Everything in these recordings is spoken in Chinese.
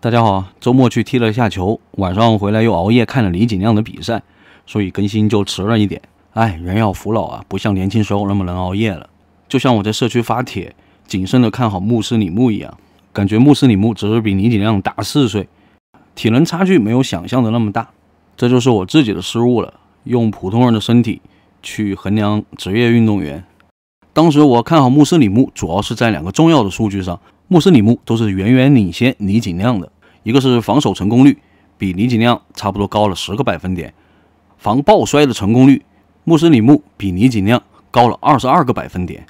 大家好，周末去踢了一下球，晚上回来又熬夜看了李锦亮的比赛，所以更新就迟了一点。哎，人要服老啊，不像年轻时候那么能熬夜了。就像我在社区发帖谨慎的看好穆斯里木一样，感觉穆斯里木只是比李锦亮大四岁，体能差距没有想象的那么大，这就是我自己的失误了。用普通人的身体去衡量职业运动员，当时我看好穆斯里木，主要是在两个重要的数据上。穆斯里木都是远远领先李锦亮的，一个是防守成功率比李锦亮差不多高了十个百分点，防暴摔的成功率穆斯里木比李锦亮高了二十二个百分点。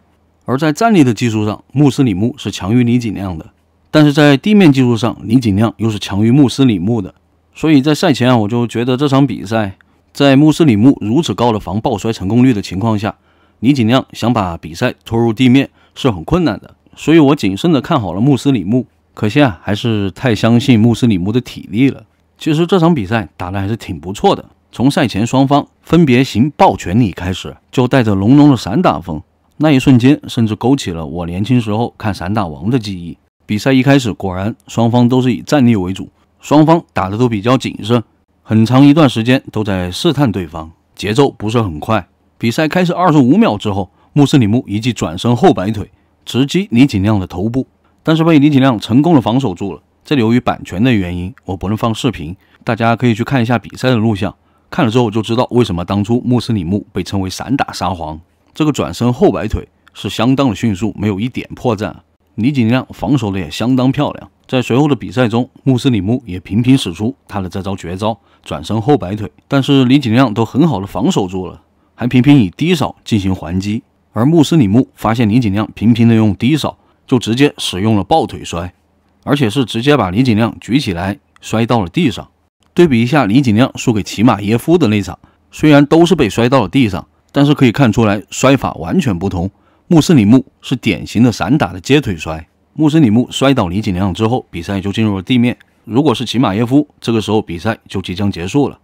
而在站立的技术上，穆斯里木是强于李锦亮的，但是在地面技术上，李锦亮又是强于穆斯里木的。所以在赛前啊，我就觉得这场比赛在穆斯里木如此高的防暴摔成功率的情况下，李锦亮想把比赛拖入地面是很困难的。所以我谨慎地看好了穆斯里木，可惜啊，还是太相信穆斯里木的体力了。其实这场比赛打得还是挺不错的，从赛前双方分别行抱拳礼开始，就带着浓浓的散打风。那一瞬间，甚至勾起了我年轻时候看散打王的记忆。比赛一开始，果然双方都是以站立为主，双方打的都比较谨慎，很长一段时间都在试探对方，节奏不是很快。比赛开始二十五秒之后，穆斯里木一记转身后摆腿。直击李景亮的头部，但是被李景亮成功的防守住了。这里由于版权的原因，我不能放视频，大家可以去看一下比赛的录像。看了之后就知道为什么当初穆斯里木被称为散打沙皇。这个转身后摆腿是相当的迅速，没有一点破绽。李景亮防守的也相当漂亮。在随后的比赛中，穆斯里木也频频使出他的这招绝招转身后摆腿，但是李景亮都很好的防守住了，还频频以低扫进行还击。而穆斯里木发现李景亮频频的用低扫，就直接使用了抱腿摔，而且是直接把李景亮举起来摔到了地上。对比一下李景亮输给齐马耶夫的那场，虽然都是被摔到了地上，但是可以看出来摔法完全不同。穆斯里木是典型的散打的接腿摔，穆斯里木摔倒李景亮之后，比赛就进入了地面。如果是骑马耶夫，这个时候比赛就即将结束了。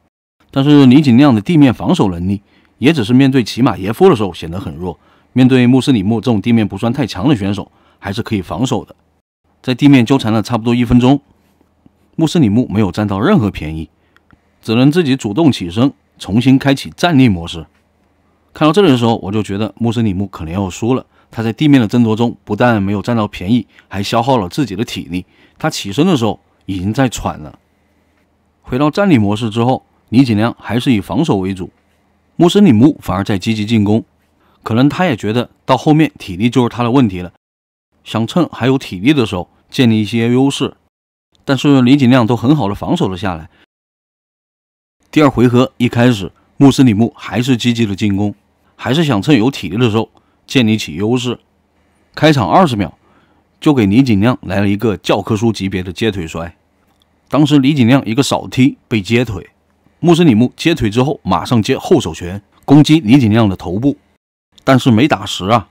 但是李景亮的地面防守能力，也只是面对骑马耶夫的时候显得很弱。面对穆斯里木这种地面不算太强的选手，还是可以防守的。在地面纠缠了差不多一分钟，穆斯里木没有占到任何便宜，只能自己主动起身，重新开启站立模式。看到这里的时候，我就觉得穆斯里木可能要输了。他在地面的争夺中不但没有占到便宜，还消耗了自己的体力。他起身的时候已经在喘了。回到站立模式之后，李景亮还是以防守为主，穆斯里木反而在积极进攻。可能他也觉得到后面体力就是他的问题了，想趁还有体力的时候建立一些优势，但是李景亮都很好的防守了下来。第二回合一开始，穆斯里木还是积极的进攻，还是想趁有体力的时候建立起优势。开场二十秒，就给李景亮来了一个教科书级别的接腿摔。当时李景亮一个扫踢被接腿，穆斯里木接腿之后马上接后手拳攻击李景亮的头部。但是没打实啊，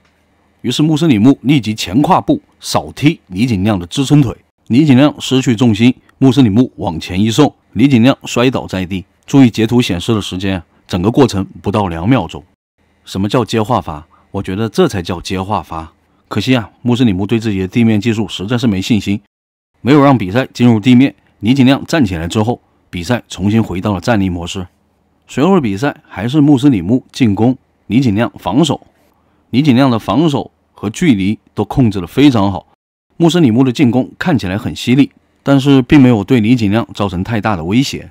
于是穆斯里木立即前跨步，扫踢李景亮的支撑腿，李景亮失去重心，穆斯里木往前一送，李景亮摔倒在地。注意截图显示的时间，整个过程不到两秒钟。什么叫接化发？我觉得这才叫接化发。可惜啊，穆斯里木对自己的地面技术实在是没信心，没有让比赛进入地面。李景亮站起来之后，比赛重新回到了站立模式。随后比赛还是穆斯里木进攻。李景亮防守，李景亮的防守和距离都控制得非常好。穆斯里木的进攻看起来很犀利，但是并没有对李景亮造成太大的威胁。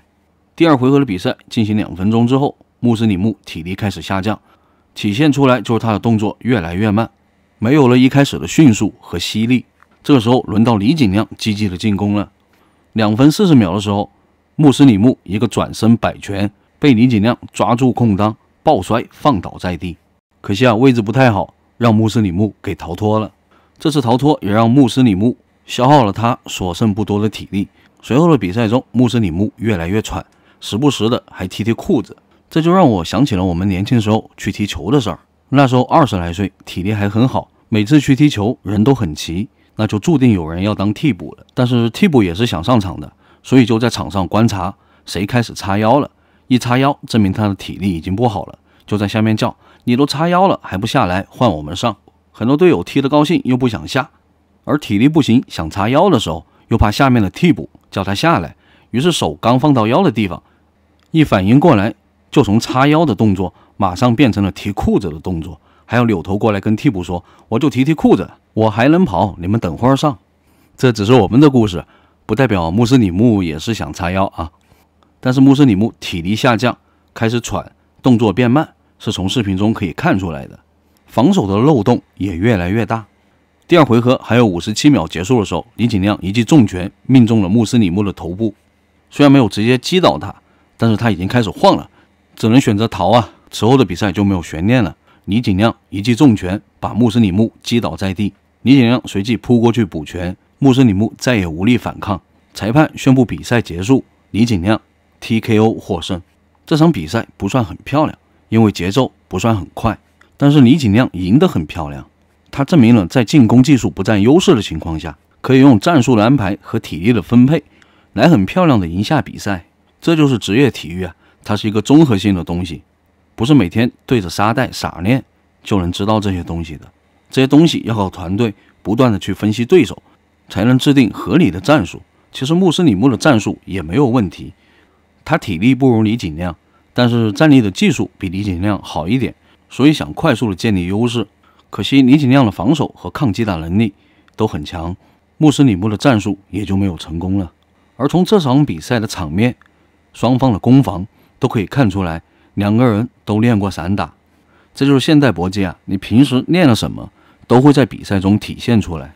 第二回合的比赛进行两分钟之后，穆斯里木体力开始下降，体现出来就是他的动作越来越慢，没有了一开始的迅速和犀利。这个时候轮到李景亮积极的进攻了。两分四十秒的时候，穆斯里木一个转身摆拳被李景亮抓住空当。暴摔，放倒在地，可惜啊，位置不太好，让穆斯里木给逃脱了。这次逃脱也让穆斯里木消耗了他所剩不多的体力。随后的比赛中，穆斯里木越来越喘，时不时的还踢踢裤子，这就让我想起了我们年轻时候去踢球的事儿。那时候二十来岁，体力还很好，每次去踢球人都很齐，那就注定有人要当替补了。但是替补也是想上场的，所以就在场上观察谁开始叉腰了。一叉腰，证明他的体力已经不好了，就在下面叫：“你都叉腰了，还不下来，换我们上。”很多队友踢得高兴，又不想下；而体力不行，想叉腰的时候，又怕下面的替补叫他下来，于是手刚放到腰的地方，一反应过来，就从叉腰的动作马上变成了提裤子的动作，还要扭头过来跟替补说：“我就提提裤子，我还能跑，你们等会儿上。”这只是我们的故事，不代表穆斯里木也是想叉腰啊。但是穆斯里木体力下降，开始喘，动作变慢，是从视频中可以看出来的。防守的漏洞也越来越大。第二回合还有五十七秒结束的时候，李景亮一记重拳命中了穆斯里木的头部，虽然没有直接击倒他，但是他已经开始晃了，只能选择逃啊。此后的比赛就没有悬念了。李景亮一记重拳把穆斯里木击倒在地，李景亮随即扑过去补拳，穆斯里木再也无力反抗，裁判宣布比赛结束，李景亮。TKO 获胜，这场比赛不算很漂亮，因为节奏不算很快。但是李景亮赢得很漂亮，他证明了在进攻技术不占优势的情况下，可以用战术的安排和体力的分配来很漂亮的赢下比赛。这就是职业体育啊，它是一个综合性的东西，不是每天对着沙袋傻练就能知道这些东西的。这些东西要靠团队不断的去分析对手，才能制定合理的战术。其实穆斯里木的战术也没有问题。他体力不如李景亮，但是站立的技术比李景亮好一点，所以想快速的建立优势。可惜李景亮的防守和抗击打能力都很强，穆斯里木的战术也就没有成功了。而从这场比赛的场面，双方的攻防都可以看出来，两个人都练过散打，这就是现代搏击啊！你平时练了什么，都会在比赛中体现出来。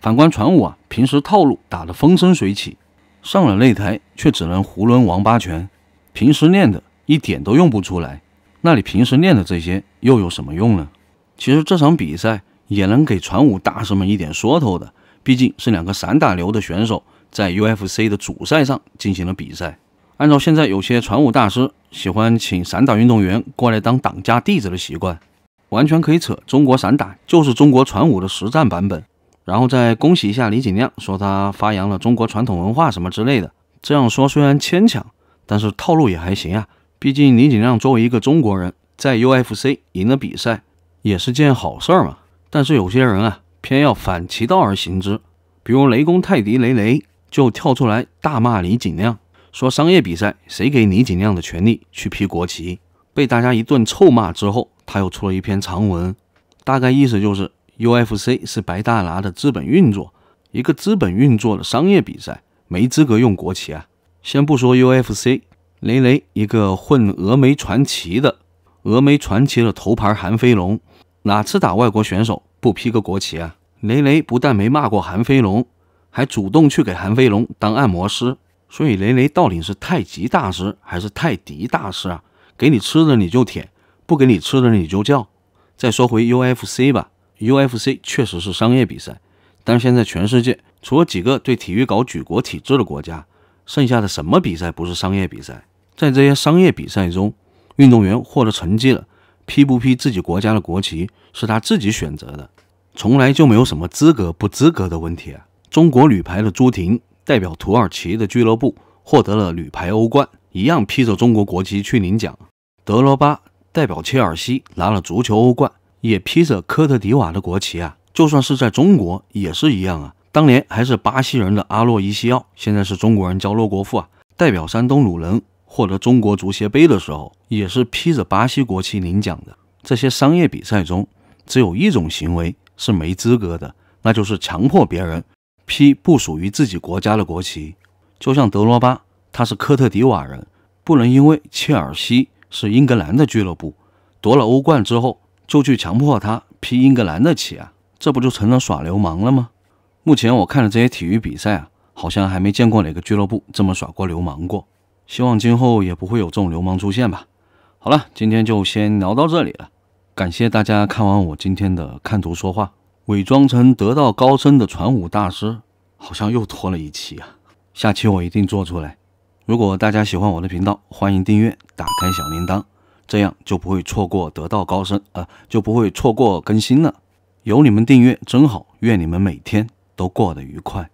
反观传武啊，平时套路打得风生水起。上了擂台却只能囫囵王八拳，平时练的一点都用不出来。那你平时练的这些又有什么用呢？其实这场比赛也能给传武大师们一点说头的，毕竟是两个散打流的选手在 UFC 的主赛上进行了比赛。按照现在有些传武大师喜欢请散打运动员过来当挡架弟子的习惯，完全可以扯中国散打就是中国传武的实战版本。然后再恭喜一下李景亮，说他发扬了中国传统文化什么之类的。这样说虽然牵强，但是套路也还行啊。毕竟李景亮作为一个中国人，在 UFC 赢了比赛也是件好事嘛。但是有些人啊，偏要反其道而行之，比如雷公泰迪雷雷就跳出来大骂李景亮，说商业比赛谁给李景亮的权利去披国旗？被大家一顿臭骂之后，他又出了一篇长文，大概意思就是。UFC 是白大拿的资本运作，一个资本运作的商业比赛，没资格用国旗啊！先不说 UFC，雷雷一个混峨眉传奇的，峨眉传奇的头牌韩飞龙，哪次打外国选手不披个国旗啊？雷雷不但没骂过韩飞龙，还主动去给韩飞龙当按摩师。所以雷雷到底是太极大师还是泰迪大师啊？给你吃的你就舔，不给你吃的你就叫。再说回 UFC 吧。UFC 确实是商业比赛，但是现在全世界除了几个对体育搞举国体制的国家，剩下的什么比赛不是商业比赛？在这些商业比赛中，运动员获得成绩了，批不批自己国家的国旗是他自己选择的，从来就没有什么资格不资格的问题啊！中国女排的朱婷代表土耳其的俱乐部获得了女排欧冠，一样披着中国国旗去领奖。德罗巴代表切尔西拿了足球欧冠。也披着科特迪瓦的国旗啊！就算是在中国也是一样啊。当年还是巴西人的阿洛伊西奥，现在是中国人焦洛国富啊，代表山东鲁能获得中国足协杯的时候，也是披着巴西国旗领奖的。这些商业比赛中，只有一种行为是没资格的，那就是强迫别人披不属于自己国家的国旗。就像德罗巴，他是科特迪瓦人，不能因为切尔西是英格兰的俱乐部，夺了欧冠之后。就去强迫他批英格兰的旗啊，这不就成了耍流氓了吗？目前我看了这些体育比赛啊，好像还没见过哪个俱乐部这么耍过流氓过。希望今后也不会有这种流氓出现吧。好了，今天就先聊到这里了，感谢大家看完我今天的看图说话。伪装成得道高僧的传武大师，好像又拖了一期啊，下期我一定做出来。如果大家喜欢我的频道，欢迎订阅，打开小铃铛。这样就不会错过得道高僧啊，就不会错过更新了。有你们订阅真好，愿你们每天都过得愉快。